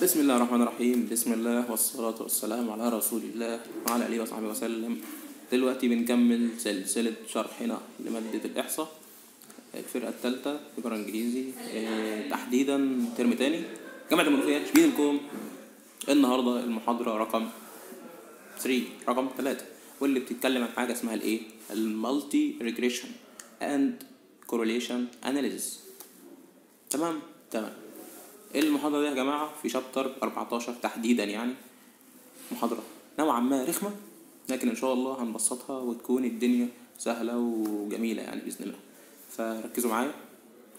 بسم الله الرحمن الرحيم بسم الله والصلاة والسلام على رسول الله وعلى آله وصحبه وسلم دلوقتي بنكمل سلسلة شرحنا لمادة الإحصاء الفرقة التالتة في إنجليزي آه، تحديدا ترم تاني جامعة المنوفية شبيه الكوم النهاردة المحاضرة رقم 3 رقم 3 واللي بتتكلم عن حاجة اسمها الإيه؟ المالتي ريجريشن أند كورليشن أناليسيس تمام تمام إيه المحاضرة دي يا جماعة في شابتر 14 تحديدا يعني محاضرة نوعا ما رخمة لكن إن شاء الله هنبسطها وتكون الدنيا سهلة وجميلة يعني بإذن الله فركزوا معايا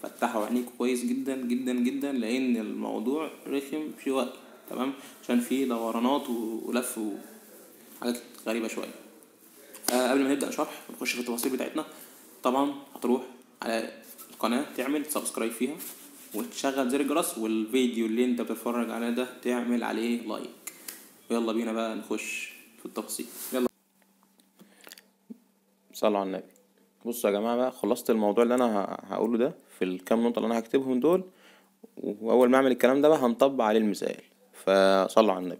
فتحوا عينيكم كويس جدا جدا جدا لأن الموضوع رخم في وقت تمام عشان في دورانات ولف وحاجات غريبة شوية آه قبل ما نبدأ شرح ونخش في التفاصيل بتاعتنا طبعا هتروح على القناة تعمل سبسكرايب فيها وتشغل زر الجرس والفيديو اللي انت بتتفرج عليه ده تعمل عليه لايك ويلا بينا بقى نخش في التفاصيل يلا صلوا على النبي بصوا يا جماعه بقى خلصت الموضوع اللي انا هقوله ده في الكام نقطه اللي انا هكتبهم دول واول ما اعمل الكلام ده بقى هنطبق عليه المثال فصلوا على النبي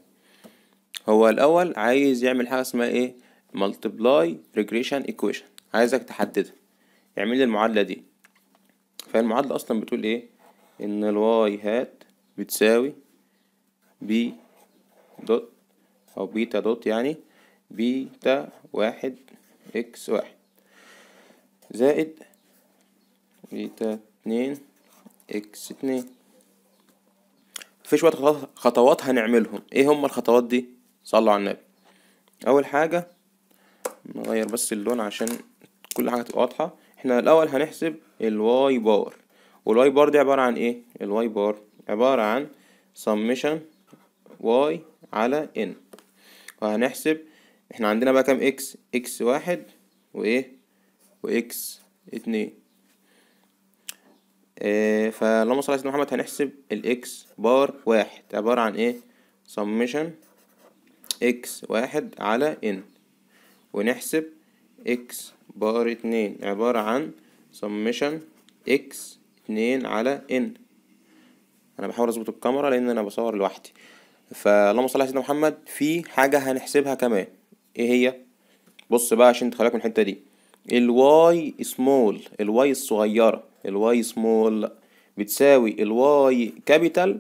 هو الاول عايز يعمل حاجه اسمها ايه multiply regression equation عايزك تحددها يعمل لي المعادله دي فالمعادله اصلا بتقول ايه ان الواي هات بتساوي بي دوت او بيتا دوت يعني بيتا واحد اكس واحد زائد بيتا اتنين اكس اتنين في شوية خطوات هنعملهم ايه هما الخطوات دي صلوا على النبي اول حاجة نغير بس اللون عشان كل حاجة تبقى واضحة احنا الاول هنحسب الواي باور والواي بار دي عبارة عن ايه الواي بار عبارة عن summation y على n وهنحسب احنا عندنا بقى كام اكس اكس واحد وايه واكس اتنين اه فاللهم صل على سيدنا محمد هنحسب الاكس بار واحد عبارة عن ايه summation اكس واحد على n ونحسب اكس بار اتنين عبارة عن summation اكس اتنين على ان انا بحاول اظبط الكاميرا لان انا بصور لوحدي فاللهم صل على سيدنا محمد في حاجه هنحسبها كمان ايه هي بص بقى عشان تخليك من الحته دي الواي سمول الواي الصغيره الواي سمول بتساوي الواي كابيتال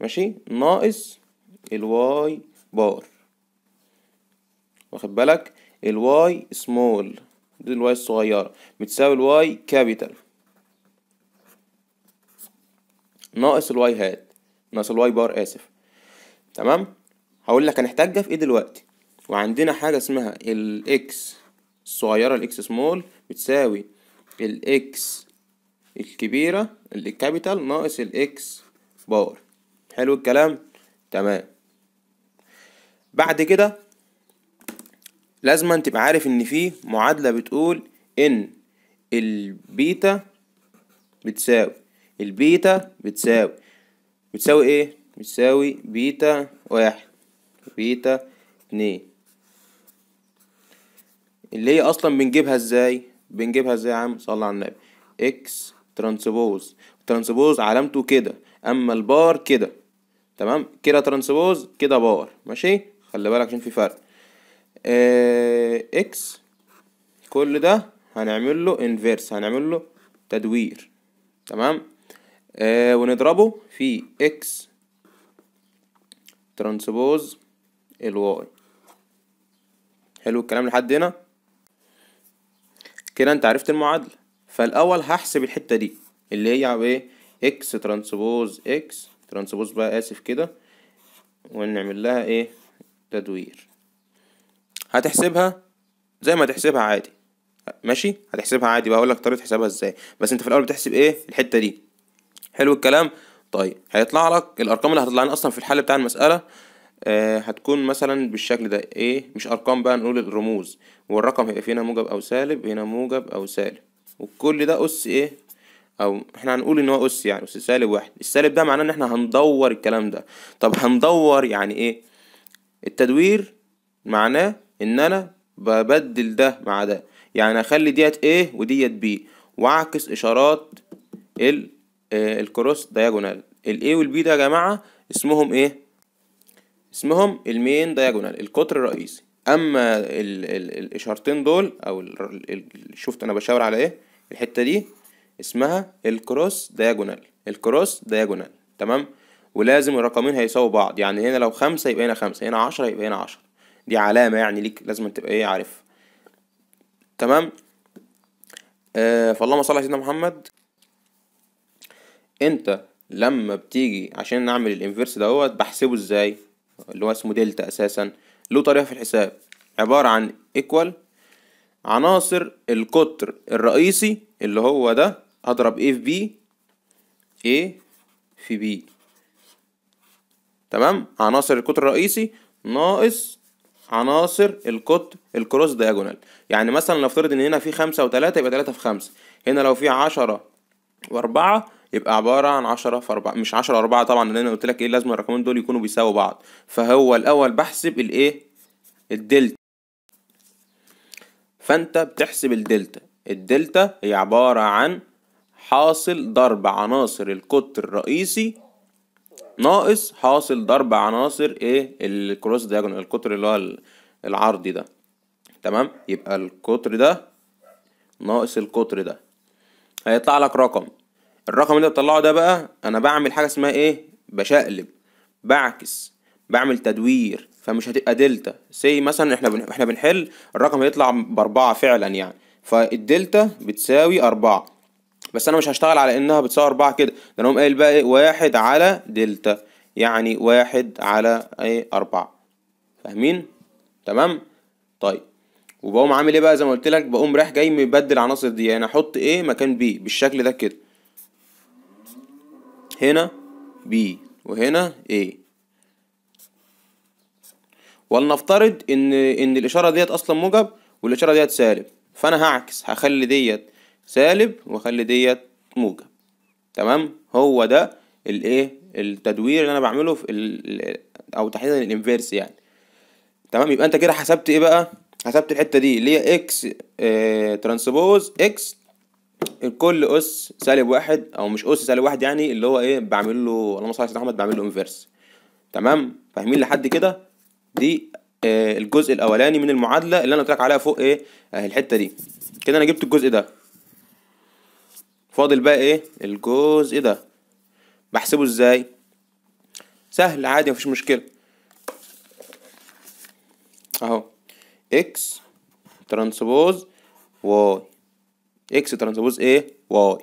ماشي ناقص الواي بار واخد بالك الواي سمول دي الواي الصغيره بتساوي الواي كابيتال ناقص الواي هات ناقص الواي بار اسف تمام هقول لك هنحتاجها في ايه دلوقتي وعندنا حاجه اسمها الاكس الصغيره الاكس سمول بتساوي الاكس الكبيره الكابيتال ناقص الاكس بار حلو الكلام تمام بعد كده لازم تبقى عارف ان في معادله بتقول ان البيتا بتساوي البيتا بتساوي بتساوي ايه بتساوي بيتا واحد بيتا اتنين اللي هي اصلا بنجيبها ازاي بنجيبها ازاي يا عم صلى على النبي اكس ترانسبوز ترانسبوز علامته كده اما البار كده تمام كده ترانسبوز كده بار ماشي خلي بالك عشان في فرق اكس آه، كل ده هنعمل له انفيرس هنعمل له تدوير تمام آه، ونضربه في اكس ترانسبوز الواي حلو الكلام لحد هنا كده انت عرفت المعادله فالاول هحسب الحته دي اللي هي ايه اكس ترانسبوز اكس ترانسبوز بقى اسف كده ونعمل لها ايه تدوير هتحسبها زي ما تحسبها عادي ماشي هتحسبها عادي اقول لك طريقه حسابها ازاي بس انت في الاول بتحسب ايه الحته دي حلو الكلام طيب هيطلع لك الارقام اللي هتطلع لنا اصلا في الحل بتاع المساله آه هتكون مثلا بالشكل ده ايه مش ارقام بقى نقول الرموز والرقم هيبقى فيه هنا موجب او سالب هنا موجب او سالب وكل ده اس ايه او احنا هنقول ان هو اس يعني اس سالب واحد السالب ده معناه ان احنا هندور الكلام ده طب هندور يعني ايه التدوير معناه ان انا ببدل ده مع ده يعني اخلي ديت ايه وديت بي واعكس اشارات ال آه، الكروس دياجونال الاي والبي ده يا جماعه اسمهم ايه اسمهم المين دياجونال القطر الرئيسي اما ال ال الاشارتين دول او شفت انا بشاور على ايه الحته دي اسمها الكروس دياجونال الكروس دياجونال تمام ولازم الرقمين هيساووا بعض يعني هنا لو خمسة يبقى هنا خمسة هنا عشرة يبقى هنا عشرة دي علامة يعني ليك لازم تبقى ايه عارفها تمام آه فاللهم صل على سيدنا محمد انت لما بتيجي عشان نعمل الانفيرس دوت بحسبه ازاي اللي هو اسمه دلتا اساسا له طريقه في الحساب عباره عن ايكوال عناصر القطر الرئيسي اللي هو ده هضرب ايه في بي ايه في بي تمام عناصر القطر الرئيسي ناقص عناصر القطر الكروس دياجونال يعني مثلا نفترض ان هنا في خمسة وتلاتة يبقى تلاتة في خمسة هنا لو في عشرة واربعة يبقى عبارة عن عشرة في أربعة مش عشرة أربعة طبعا لأن أنا قلت لك إيه لازم الرقمين دول يكونوا بيساووا بعض فهو الأول بحسب الإيه الدلتا فأنت بتحسب الدلتا الدلتا هي عبارة عن حاصل ضرب عناصر القطر الرئيسي ناقص حاصل ضرب عناصر ايه الكروس دياجونال القطر اللي هو العرضي ده تمام يبقى القطر ده ناقص القطر ده هيطلع لك رقم الرقم اللي انت بتطلعه ده بقى انا بعمل حاجه اسمها ايه بشقلب بعكس بعمل تدوير فمش هتبقى دلتا سي مثلا احنا احنا بنحل الرقم هيطلع باربعة فعلا يعني فالدلتا بتساوي أربعة بس انا مش هشتغل على انها بتساوي أربعة كده ده انا قوم قايل بقى ايه واحد على دلتا يعني واحد على ايه أربعة فاهمين تمام طيب وبقوم عامل ايه بقى زي ما قلت لك بقوم رايح جاي مبدل العناصر دي يعني احط ايه مكان بي بالشكل ده كده هنا بي وهنا A ولنفترض ان ان الاشاره ديت اصلا موجب والاشاره ديت سالب فانا هعكس هخلي ديت سالب واخلي ديت موجب تمام هو ده الايه التدوير اللي انا بعمله في ال... او تحديدا الانفيرس يعني تمام يبقى انت كده حسبت ايه بقى حسبت الحته دي اللي هي اكس آه، ترانسبوز اكس كل اس سالب واحد او مش اس سالب واحد يعني اللي هو ايه بعمل له اللهم صل على سيدنا محمد بعمل له انفيرس تمام فاهمين لحد كده دي آه الجزء الاولاني من المعادله اللي انا قلت لك عليها فوق ايه آه الحته دي كده انا جبت الجزء ده فاضل بقى ايه الجزء ده بحسبه ازاي سهل عادي مفيش مشكله اهو اكس ترانسبوز واي اكس ترانسبوز ايه واي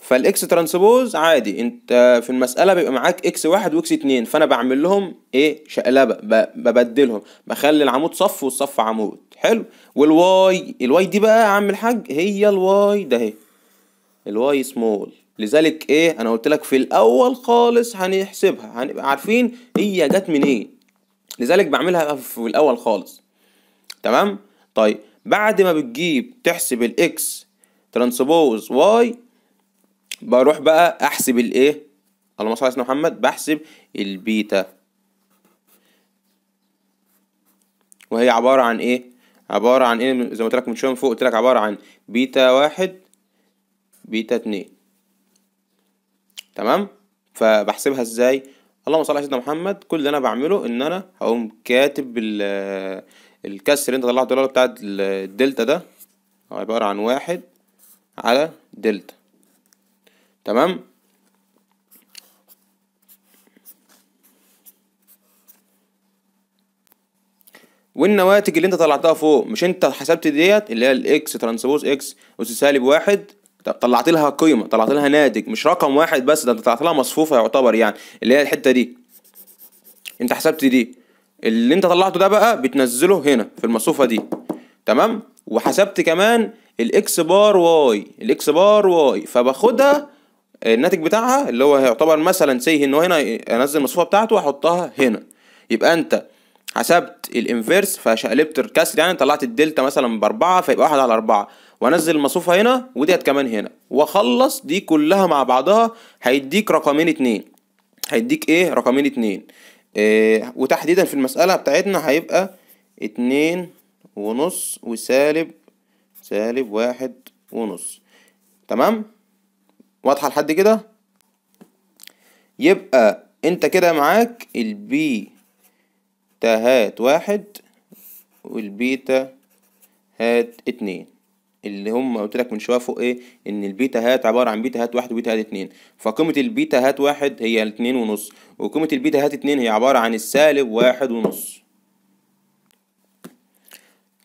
فالاكس ترانسبوز عادي انت في المساله بيبقى معاك اكس واحد واكس اتنين فانا بعمل لهم ايه شقلبه ببدلهم بخلي العمود صف والصف عمود حلو والواي الواي دي بقى يا عم الحاج هي الواي ده اهي الواي سمول لذلك ايه انا قلت لك في الاول خالص هنحسبها هنبقى عارفين هي جت منين ايه لذلك بعملها في الاول خالص تمام طيب بعد ما بتجيب تحسب الاكس ترانسبوز واي بروح بقى احسب الايه اللهم صل على سيدنا محمد بحسب البيتا وهي عبارة عن ايه عبارة عن ايه زي ما قلت لك من شوية من فوق قلت لك عبارة عن بيتا واحد بيتا اتنين تمام فبحسبها ازاي اللهم صل على سيدنا محمد كل اللي انا بعمله ان انا هقوم كاتب الكسر اللي انت طلعته اللي هو بتاع الدلتا ده هو عبارة عن واحد على دلتا تمام والنواتج اللي انت طلعتها فوق مش انت حسبت ديت اللي هي الاكس ترانسبوز اكس اس سالب واحد طلعت لها قيمه طلعت لها ناتج مش رقم واحد بس ده انت طلعت لها مصفوفه يعتبر يعني اللي هي الحته دي انت حسبت دي اللي انت طلعته ده بقى بتنزله هنا في المصفوفه دي تمام وحسبت كمان الاكس بار واي الاكس بار واي فباخدها الناتج بتاعها اللي هو يعتبر مثلا سي ان هو هنا انزل المصفوفه بتاعته واحطها هنا يبقى انت حسبت الانفيرس فشقلبت الكسر يعني طلعت الدلتا مثلا باربعه فيبقى واحد على اربعه وانزل المصفوفه هنا وديت كمان هنا واخلص دي كلها مع بعضها هيديك رقمين اتنين هيديك ايه رقمين اتنين إيه وتحديدا في المسألة بتاعتنا هيبقى اتنين ونص وسالب سالب واحد ونص تمام واضحة لحد كده يبقى انت كده معاك البي هات واحد والبيتا هات اتنين اللي هم قلت لك من شويه فوق ايه ان البيتا هات عباره عن بيتا هات واحد وبيتا هات اتنين فقيمه البيتا هات واحد هي اتنين ونص وقيمه البيتا هات اتنين هي عباره عن السالب واحد ونص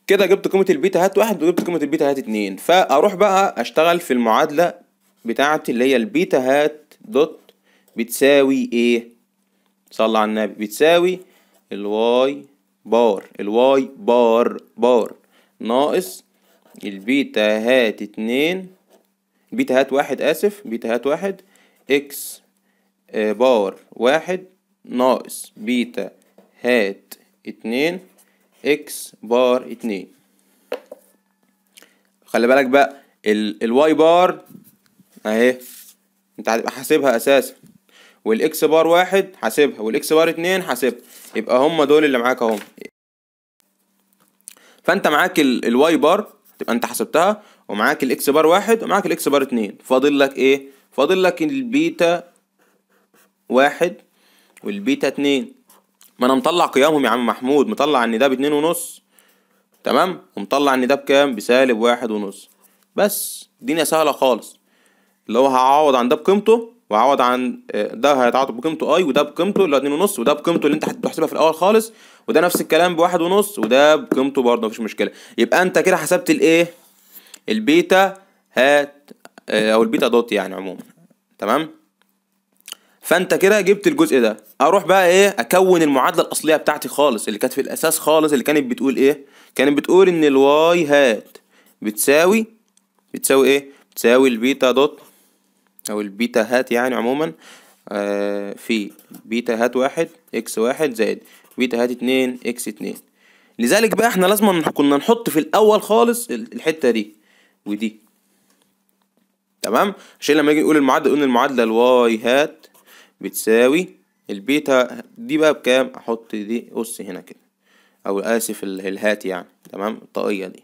كده جبت قيمه البيتا هات واحد وجبت قيمه البيتا هات اتنين فاروح بقى اشتغل في المعادله بتاعتي اللي هي البيتا هات دوت بتساوي ايه صلى على النبي بتساوي الواي بار الواي بار بار ناقص البيتا هات اتنين بيتا هات واحد آسف بيتا هات واحد إكس آه، باور واحد ناقص بيتا هات اتنين إكس بار اتنين خلي بالك بقى الواي بار أهي أنت هتبقى حاسبها أساسا والإكس بار واحد حاسبها والإكس بار اتنين حاسبها يبقى هما دول اللي معاك أهم فأنت معاك الواي بار تبقى انت حسبتها ومعاك الاكس بار واحد ومعاك الاكس بار اتنين فاضل لك ايه فاضل لك البيتا واحد والبيتا اتنين ما انا مطلع قيامهم يا عم محمود مطلع ان ده باتنين ونص تمام ومطلع ان ده بكام بسالب واحد ونص بس الدنيا سهله خالص اللي هو هعوض عن ده بقيمته وهعوض عن آه، ده هيتعوض بقيمته اي وده بقيمته اللي هو اتنين ونص وده بقيمته اللي انت هتحسبها في الاول خالص وده نفس الكلام بواحد ونص وده بقيمته برضه مفيش مشكله يبقى انت كده حسبت الايه البيتا هات آه، او البيتا دوت يعني عموما تمام فانت كده جبت الجزء ده اروح بقى ايه اكون المعادله الاصليه بتاعتي خالص اللي كانت في الاساس خالص اللي كانت بتقول ايه كانت بتقول ان الواي هات بتساوي بتساوي ايه بتساوي البيتا دوت او البيتا هات يعني عموما آه في بيتا هات واحد اكس واحد زائد بيتا هات 2 اكس 2 لذلك بقى احنا لازم كنا نحط في الاول خالص الحته دي ودي تمام عشان لما يجي نقول المعادله نقول المعادله الواي هات بتساوي البيتا دي بقى بكام احط دي اس هنا كده او اسف الهات يعني تمام الطاقيه دي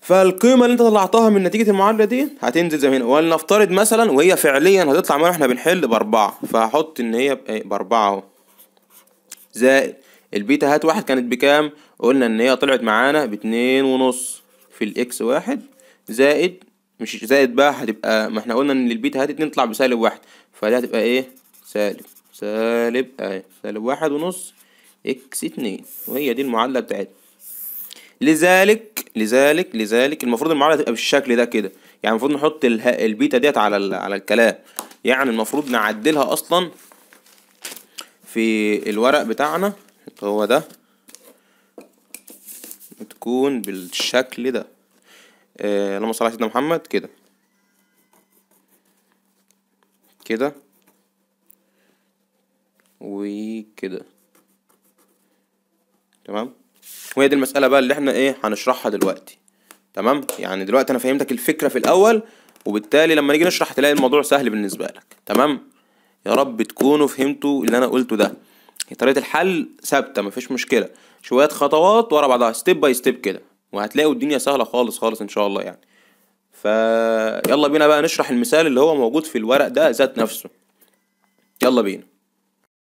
فالقيمه اللي انت طلعتها من نتيجه المعادله دي هتنزل زي هنا ولنفترض مثلا وهي فعليا هتطلع معانا احنا بنحل باربعه فهحط ان هي إيه، باربعه اهو زائد البيتا هات واحد كانت بكام قلنا ان هي طلعت معانا باتنين ونص في الاكس واحد زائد مش زائد بقى هتبقى ما احنا قلنا ان البيتا هات اتنين تطلع بسالب واحد فدي هتبقى ايه سالب سالب اهي سالب واحد ونص اكس اتنين وهي دي المعادلة بتاعتنا لذلك لذلك لذلك المفروض المعادلة تبقى بالشكل ده كده يعني المفروض نحط البيتا ديت على على الكلام يعني المفروض نعدلها اصلا في الورق بتاعنا هو ده تكون بالشكل ده آه، اللهم صل على سيدنا محمد كده كده وكده تمام وهي دي المسألة بقى اللي احنا ايه هنشرحها دلوقتي تمام يعني دلوقتي انا فهمتك الفكرة في الاول وبالتالي لما نيجي نشرح تلاقي الموضوع سهل بالنسبة لك تمام يا رب تكونوا فهمتوا اللي انا قلته ده طريقه الحل ثابته مفيش مشكله شويه خطوات ورا بعضها ستيب باي ستيب كده وهتلاقوا الدنيا سهله خالص خالص ان شاء الله يعني يلا بينا بقى نشرح المثال اللي هو موجود في الورق ده ذات نفسه يلا بينا